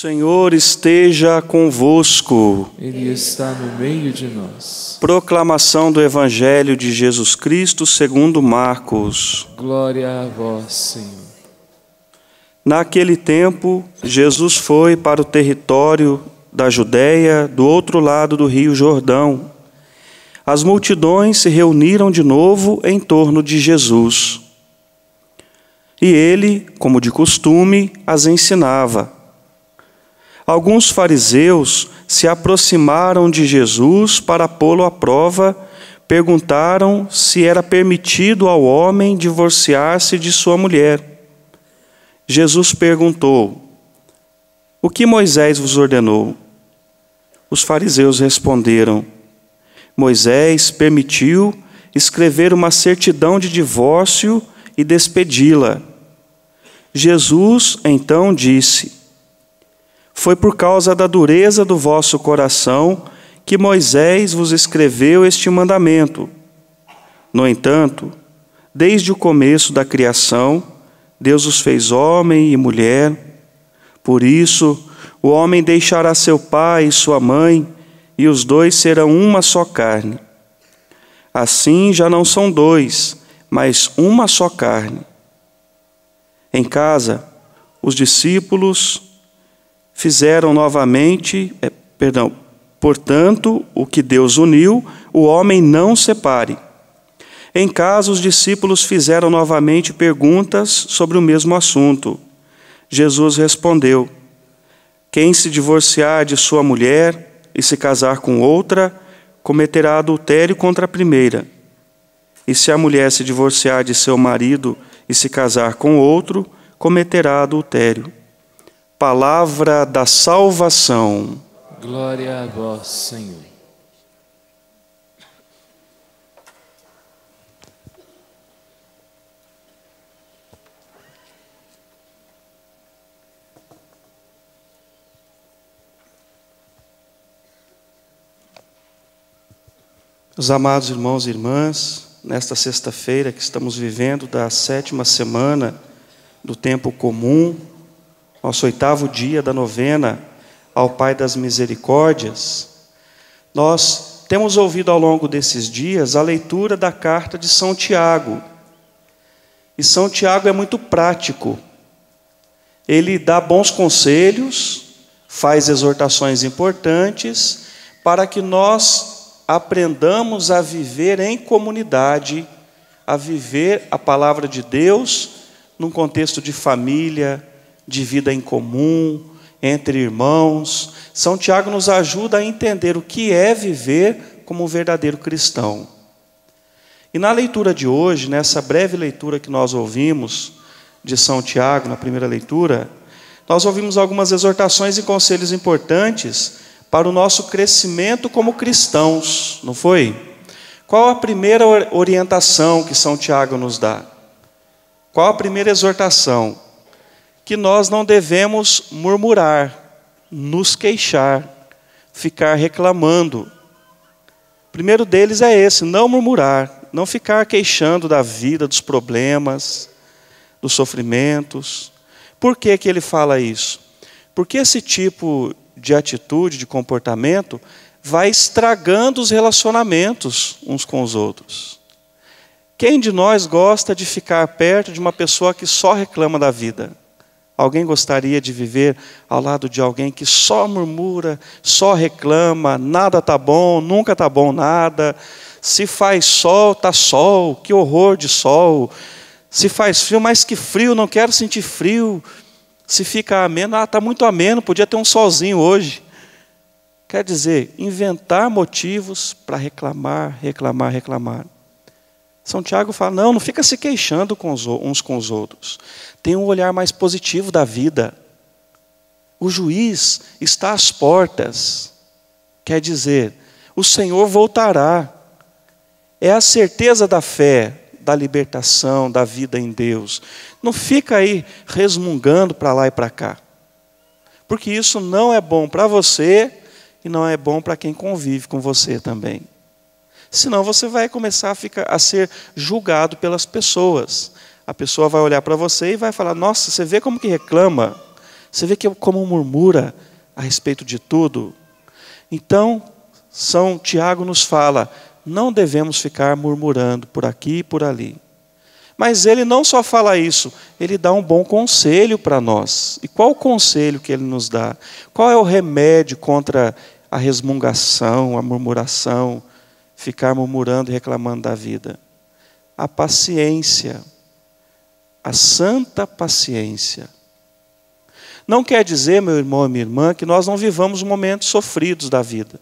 Senhor esteja convosco. Ele está no meio de nós. Proclamação do Evangelho de Jesus Cristo segundo Marcos. Glória a vós, Senhor. Naquele tempo, Jesus foi para o território da Judéia, do outro lado do rio Jordão. As multidões se reuniram de novo em torno de Jesus. E ele, como de costume, as ensinava alguns fariseus se aproximaram de Jesus para pô-lo à prova, perguntaram se era permitido ao homem divorciar-se de sua mulher. Jesus perguntou: O que Moisés vos ordenou? Os fariseus responderam: Moisés permitiu escrever uma certidão de divórcio e despedi-la. Jesus então disse: foi por causa da dureza do vosso coração que Moisés vos escreveu este mandamento. No entanto, desde o começo da criação, Deus os fez homem e mulher. Por isso, o homem deixará seu pai e sua mãe, e os dois serão uma só carne. Assim já não são dois, mas uma só carne. Em casa, os discípulos fizeram novamente, é, perdão, portanto, o que Deus uniu, o homem não separe. Em casa, os discípulos fizeram novamente perguntas sobre o mesmo assunto. Jesus respondeu: Quem se divorciar de sua mulher e se casar com outra, cometerá adultério contra a primeira. E se a mulher se divorciar de seu marido e se casar com outro, cometerá adultério. Palavra da salvação. Glória a vós, Senhor. Os amados irmãos e irmãs, nesta sexta-feira que estamos vivendo da sétima semana do tempo comum, nosso oitavo dia da novena ao Pai das Misericórdias, nós temos ouvido ao longo desses dias a leitura da carta de São Tiago. E São Tiago é muito prático. Ele dá bons conselhos, faz exortações importantes para que nós aprendamos a viver em comunidade, a viver a palavra de Deus num contexto de família, de vida em comum, entre irmãos. São Tiago nos ajuda a entender o que é viver como um verdadeiro cristão. E na leitura de hoje, nessa breve leitura que nós ouvimos de São Tiago, na primeira leitura, nós ouvimos algumas exortações e conselhos importantes para o nosso crescimento como cristãos, não foi? Qual a primeira orientação que São Tiago nos dá? Qual a primeira exortação? que nós não devemos murmurar, nos queixar, ficar reclamando. O primeiro deles é esse: não murmurar, não ficar queixando da vida, dos problemas, dos sofrimentos. Por que, que ele fala isso? Porque esse tipo de atitude, de comportamento, vai estragando os relacionamentos uns com os outros. Quem de nós gosta de ficar perto de uma pessoa que só reclama da vida? Alguém gostaria de viver ao lado de alguém que só murmura, só reclama, nada tá bom, nunca tá bom nada. Se faz sol, tá sol, que horror de sol. Se faz frio, mas que frio, não quero sentir frio. Se fica ameno, ah, tá muito ameno, podia ter um solzinho hoje. Quer dizer, inventar motivos para reclamar, reclamar, reclamar. São Tiago fala: não, não fica se queixando com os, uns com os outros. Tem um olhar mais positivo da vida. O juiz está às portas. Quer dizer, o Senhor voltará. É a certeza da fé, da libertação, da vida em Deus. Não fica aí resmungando para lá e para cá. Porque isso não é bom para você e não é bom para quem convive com você também. Senão você vai começar a, ficar, a ser julgado pelas pessoas. A pessoa vai olhar para você e vai falar: Nossa, você vê como que reclama? Você vê que como murmura a respeito de tudo? Então, São Tiago nos fala: não devemos ficar murmurando por aqui e por ali. Mas ele não só fala isso, ele dá um bom conselho para nós. E qual o conselho que ele nos dá? Qual é o remédio contra a resmungação, a murmuração, ficar murmurando e reclamando da vida. A paciência, a santa paciência. Não quer dizer, meu irmão e minha irmã, que nós não vivamos momentos sofridos da vida,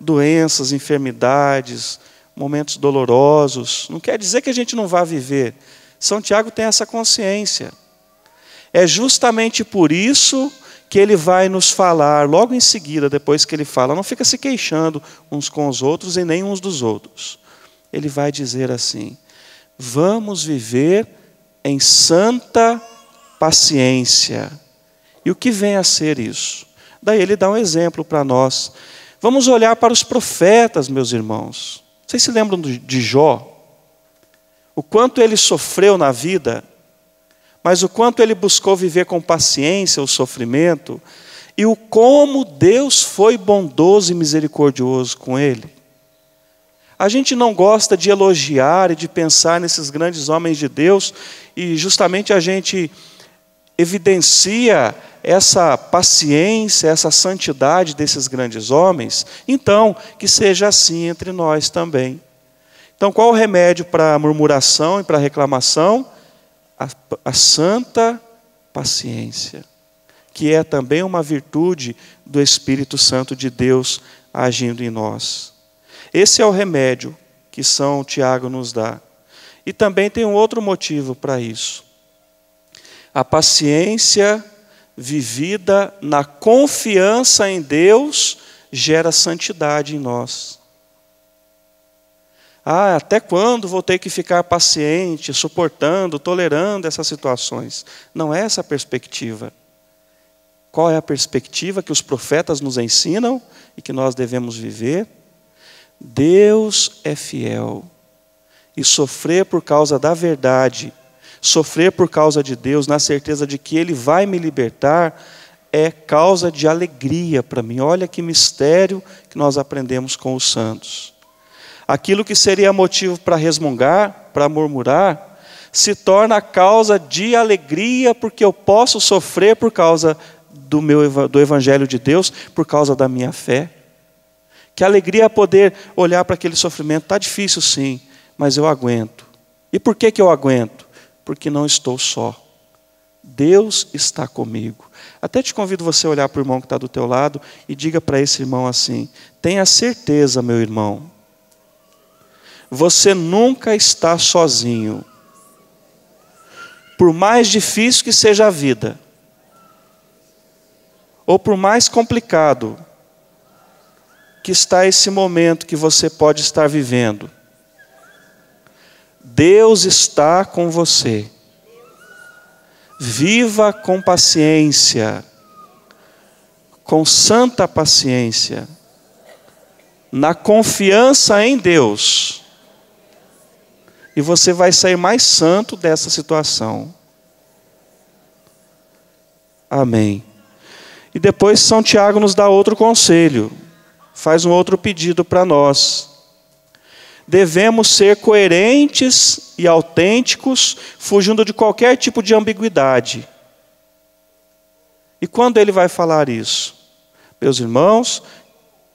doenças, enfermidades, momentos dolorosos. Não quer dizer que a gente não vá viver. São Tiago tem essa consciência. É justamente por isso que ele vai nos falar logo em seguida, depois que ele fala, não fica se queixando uns com os outros e nem uns dos outros. Ele vai dizer assim: vamos viver em santa paciência. E o que vem a ser isso? Daí ele dá um exemplo para nós. Vamos olhar para os profetas, meus irmãos. Vocês se lembram de Jó? O quanto ele sofreu na vida? mas o quanto ele buscou viver com paciência o sofrimento e o como Deus foi bondoso e misericordioso com ele. A gente não gosta de elogiar e de pensar nesses grandes homens de Deus e justamente a gente evidencia essa paciência, essa santidade desses grandes homens, então que seja assim entre nós também. Então, qual o remédio para a murmuração e para a reclamação? a, a santa paciência, que é também uma virtude do Espírito Santo de Deus agindo em nós. Esse é o remédio que São Tiago nos dá. E também tem um outro motivo para isso. A paciência vivida na confiança em Deus gera santidade em nós. Ah, até quando vou ter que ficar paciente, suportando, tolerando essas situações? Não é essa a perspectiva. Qual é a perspectiva que os profetas nos ensinam e que nós devemos viver? Deus é fiel. E sofrer por causa da verdade, sofrer por causa de Deus, na certeza de que Ele vai me libertar, é causa de alegria para mim. Olha que mistério que nós aprendemos com os santos. Aquilo que seria motivo para resmungar, para murmurar, se torna causa de alegria, porque eu posso sofrer por causa do, meu, do Evangelho de Deus, por causa da minha fé. Que alegria é poder olhar para aquele sofrimento. Está difícil, sim, mas eu aguento. E por que, que eu aguento? Porque não estou só. Deus está comigo. Até te convido você a olhar para o irmão que está do teu lado e diga para esse irmão assim: tenha certeza, meu irmão, você nunca está sozinho. Por mais difícil que seja a vida, ou por mais complicado que está esse momento que você pode estar vivendo, Deus está com você. Viva com paciência, com santa paciência, na confiança em Deus e você vai sair mais santo dessa situação. Amém. E depois São Tiago nos dá outro conselho, faz um outro pedido para nós. Devemos ser coerentes e autênticos, fugindo de qualquer tipo de ambiguidade. E quando ele vai falar isso? Meus irmãos,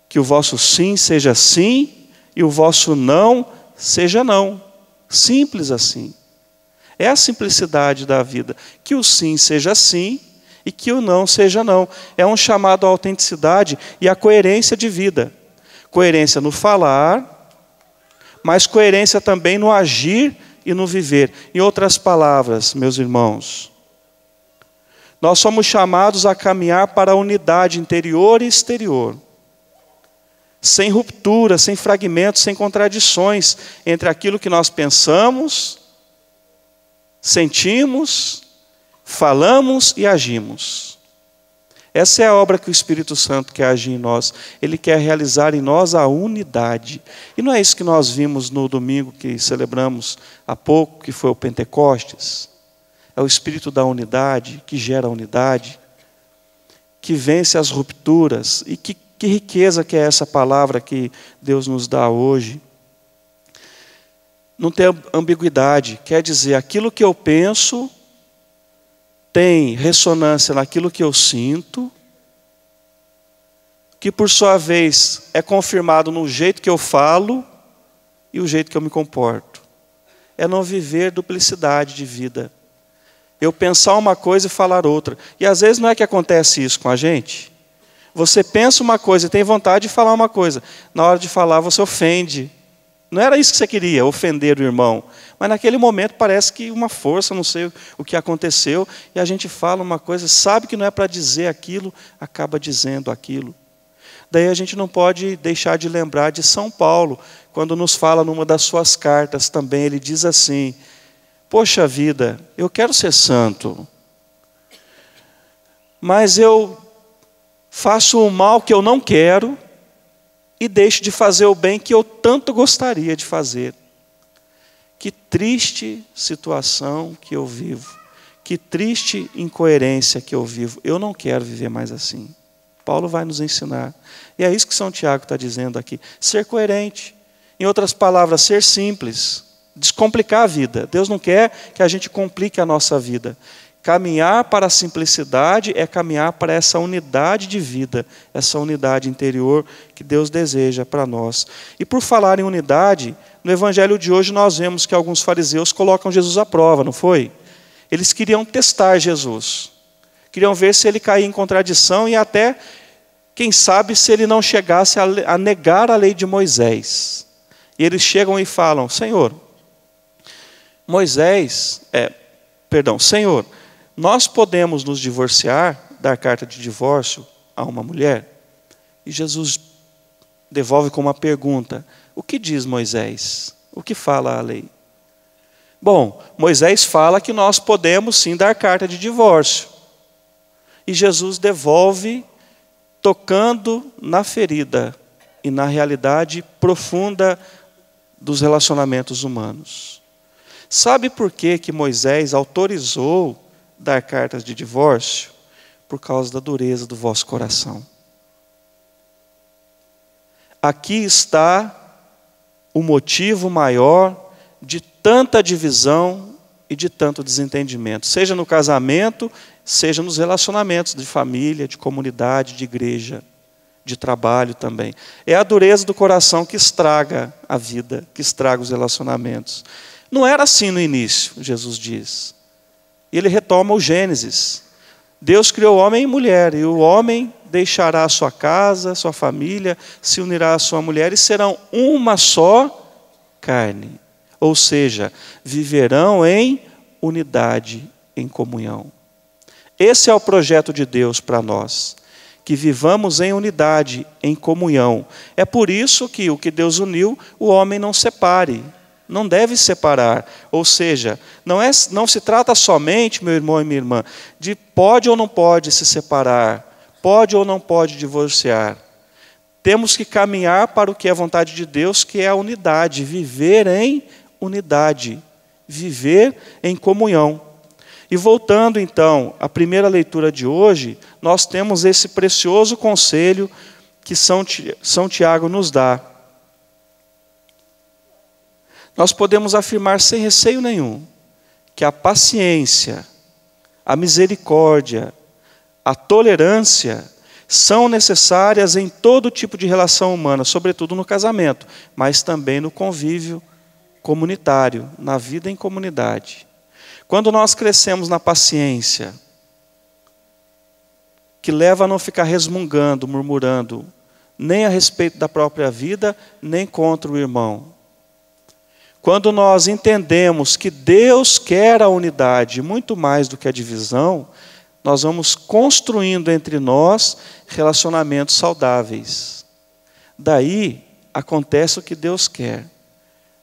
que o vosso sim seja sim e o vosso não seja não. Simples assim. É a simplicidade da vida. Que o sim seja sim e que o não seja não. É um chamado à autenticidade e à coerência de vida. Coerência no falar, mas coerência também no agir e no viver. Em outras palavras, meus irmãos, nós somos chamados a caminhar para a unidade interior e exterior sem ruptura, sem fragmentos, sem contradições entre aquilo que nós pensamos, sentimos, falamos e agimos. Essa é a obra que o Espírito Santo quer agir em nós. Ele quer realizar em nós a unidade. E não é isso que nós vimos no domingo que celebramos há pouco, que foi o Pentecostes? É o Espírito da unidade, que gera a unidade, que vence as rupturas e que que riqueza que é essa palavra que Deus nos dá hoje. Não tem ambiguidade, quer dizer, aquilo que eu penso tem ressonância naquilo que eu sinto, que por sua vez é confirmado no jeito que eu falo e o jeito que eu me comporto. É não viver duplicidade de vida. Eu pensar uma coisa e falar outra. E às vezes não é que acontece isso com a gente. Você pensa uma coisa, e tem vontade de falar uma coisa. Na hora de falar, você ofende. Não era isso que você queria, ofender o irmão. Mas naquele momento parece que uma força, não sei o que aconteceu, e a gente fala uma coisa, sabe que não é para dizer aquilo, acaba dizendo aquilo. Daí a gente não pode deixar de lembrar de São Paulo, quando nos fala numa das suas cartas também, ele diz assim: Poxa vida, eu quero ser santo, mas eu faço o mal que eu não quero e deixo de fazer o bem que eu tanto gostaria de fazer. Que triste situação que eu vivo. Que triste incoerência que eu vivo. Eu não quero viver mais assim. Paulo vai nos ensinar. E é isso que São Tiago está dizendo aqui. Ser coerente. Em outras palavras, ser simples. Descomplicar a vida. Deus não quer que a gente complique a nossa vida. Caminhar para a simplicidade é caminhar para essa unidade de vida, essa unidade interior que Deus deseja para nós. E por falar em unidade, no evangelho de hoje nós vemos que alguns fariseus colocam Jesus à prova, não foi? Eles queriam testar Jesus. Queriam ver se ele caía em contradição e até quem sabe se ele não chegasse a negar a lei de Moisés. E eles chegam e falam: "Senhor, Moisés, é, perdão, Senhor, nós podemos nos divorciar, dar carta de divórcio a uma mulher? E Jesus devolve com uma pergunta: O que diz Moisés? O que fala a lei? Bom, Moisés fala que nós podemos sim dar carta de divórcio. E Jesus devolve tocando na ferida e na realidade profunda dos relacionamentos humanos. Sabe por que, que Moisés autorizou dar cartas de divórcio por causa da dureza do vosso coração. Aqui está o motivo maior de tanta divisão e de tanto desentendimento, seja no casamento, seja nos relacionamentos de família, de comunidade, de igreja, de trabalho também. É a dureza do coração que estraga a vida, que estraga os relacionamentos. Não era assim no início, Jesus diz. E ele retoma o Gênesis. Deus criou homem e mulher, e o homem deixará a sua casa, sua família, se unirá à sua mulher e serão uma só carne. Ou seja, viverão em unidade, em comunhão. Esse é o projeto de Deus para nós, que vivamos em unidade, em comunhão. É por isso que o que Deus uniu, o homem não separe não deve separar. Ou seja, não, é, não se trata somente, meu irmão e minha irmã, de pode ou não pode se separar, pode ou não pode divorciar. Temos que caminhar para o que é vontade de Deus, que é a unidade, viver em unidade, viver em comunhão. E voltando então à primeira leitura de hoje, nós temos esse precioso conselho que São Tiago nos dá nós podemos afirmar sem receio nenhum que a paciência, a misericórdia, a tolerância são necessárias em todo tipo de relação humana, sobretudo no casamento, mas também no convívio comunitário, na vida em comunidade. Quando nós crescemos na paciência, que leva a não ficar resmungando, murmurando, nem a respeito da própria vida, nem contra o irmão, quando nós entendemos que Deus quer a unidade muito mais do que a divisão, nós vamos construindo entre nós relacionamentos saudáveis. Daí acontece o que Deus quer.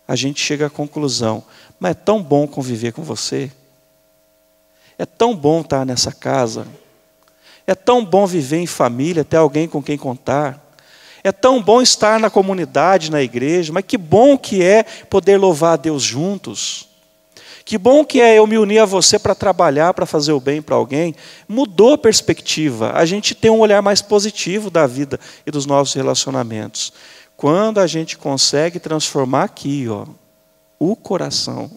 A gente chega à conclusão: mas é tão bom conviver com você, é tão bom estar nessa casa, é tão bom viver em família, ter alguém com quem contar. É tão bom estar na comunidade, na igreja, mas que bom que é poder louvar a Deus juntos. Que bom que é eu me unir a você para trabalhar, para fazer o bem para alguém. Mudou a perspectiva. A gente tem um olhar mais positivo da vida e dos nossos relacionamentos. Quando a gente consegue transformar aqui, ó, o coração.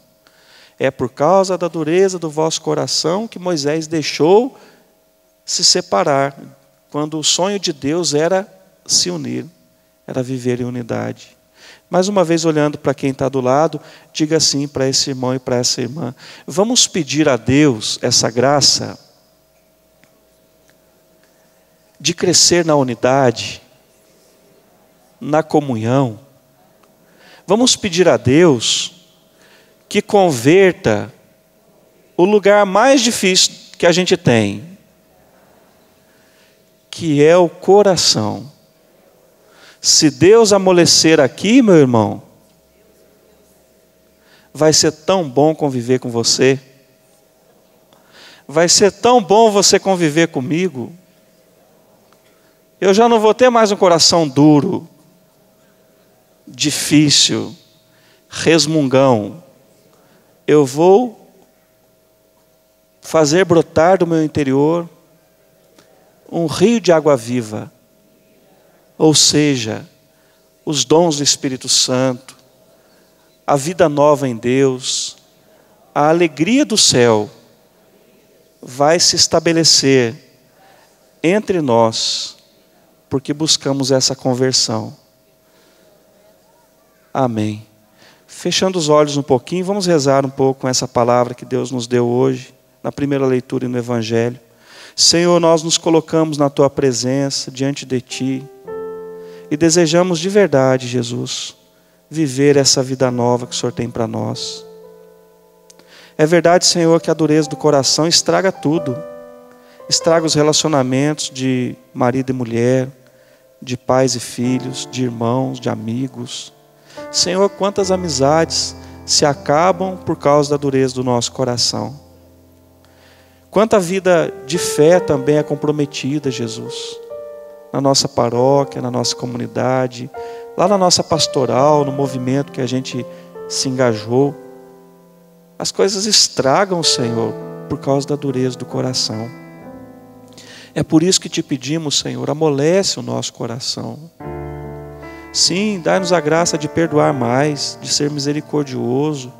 É por causa da dureza do vosso coração que Moisés deixou se separar, quando o sonho de Deus era se unir, era viver em unidade. Mais uma vez, olhando para quem está do lado, diga assim para esse irmão e para essa irmã: vamos pedir a Deus essa graça de crescer na unidade, na comunhão. Vamos pedir a Deus que converta o lugar mais difícil que a gente tem, que é o coração se Deus amolecer aqui, meu irmão, vai ser tão bom conviver com você. Vai ser tão bom você conviver comigo. Eu já não vou ter mais um coração duro, difícil, resmungão. Eu vou fazer brotar do meu interior um rio de água viva ou seja, os dons do Espírito Santo, a vida nova em Deus, a alegria do céu vai se estabelecer entre nós, porque buscamos essa conversão. Amém. Fechando os olhos um pouquinho, vamos rezar um pouco com essa palavra que Deus nos deu hoje, na primeira leitura e no Evangelho. Senhor, nós nos colocamos na tua presença, diante de ti e desejamos de verdade, Jesus, viver essa vida nova que o Senhor tem para nós. É verdade, Senhor, que a dureza do coração estraga tudo. Estraga os relacionamentos de marido e mulher, de pais e filhos, de irmãos, de amigos. Senhor, quantas amizades se acabam por causa da dureza do nosso coração. Quanta vida de fé também é comprometida, Jesus na nossa paróquia, na nossa comunidade, lá na nossa pastoral, no movimento que a gente se engajou. As coisas estragam, Senhor, por causa da dureza do coração. É por isso que te pedimos, Senhor, amolece o nosso coração. Sim, dá-nos a graça de perdoar mais, de ser misericordioso,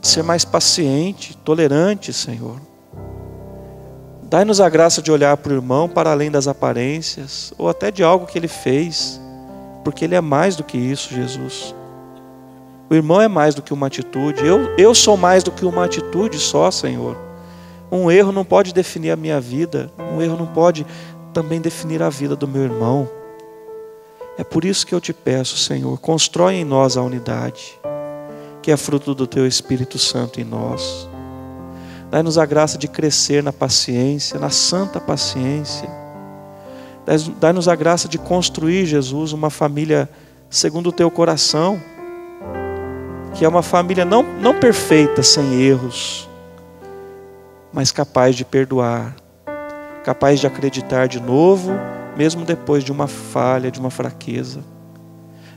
de ser mais paciente, tolerante, Senhor Dai-nos a graça de olhar para o irmão para além das aparências, ou até de algo que ele fez, porque ele é mais do que isso, Jesus. O irmão é mais do que uma atitude, eu, eu sou mais do que uma atitude só, Senhor. Um erro não pode definir a minha vida, um erro não pode também definir a vida do meu irmão. É por isso que eu te peço, Senhor, constrói em nós a unidade, que é fruto do teu Espírito Santo em nós. Dai-nos a graça de crescer na paciência, na santa paciência. Dai-nos a graça de construir, Jesus, uma família segundo o teu coração, que é uma família não, não perfeita, sem erros, mas capaz de perdoar, capaz de acreditar de novo, mesmo depois de uma falha, de uma fraqueza.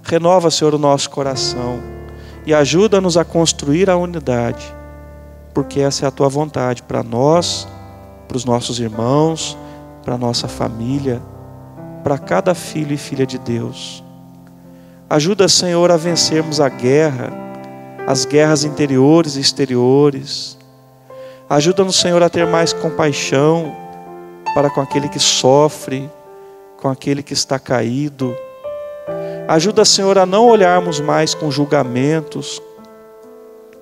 Renova, Senhor, o nosso coração e ajuda-nos a construir a unidade porque essa é a tua vontade para nós, para os nossos irmãos, para nossa família, para cada filho e filha de Deus. Ajuda, Senhor, a vencermos a guerra, as guerras interiores e exteriores. Ajuda-nos, Senhor, a ter mais compaixão para com aquele que sofre, com aquele que está caído. Ajuda, Senhor, a não olharmos mais com julgamentos,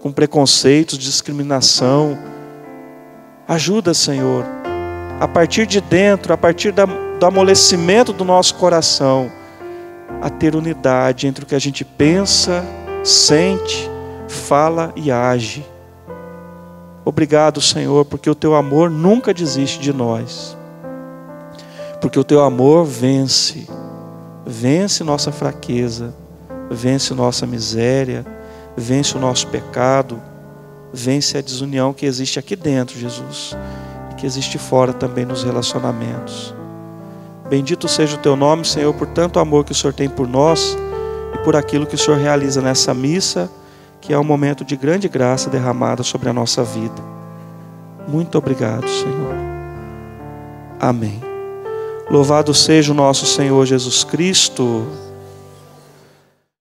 com preconceitos, discriminação. Ajuda, Senhor, a partir de dentro, a partir da, do amolecimento do nosso coração, a ter unidade entre o que a gente pensa, sente, fala e age. Obrigado, Senhor, porque o teu amor nunca desiste de nós. Porque o teu amor vence, vence nossa fraqueza, vence nossa miséria, vence o nosso pecado, vence a desunião que existe aqui dentro, Jesus, e que existe fora também nos relacionamentos. Bendito seja o teu nome, Senhor, por tanto amor que o Senhor tem por nós e por aquilo que o Senhor realiza nessa missa, que é um momento de grande graça derramada sobre a nossa vida. Muito obrigado, Senhor. Amém. Louvado seja o nosso Senhor Jesus Cristo.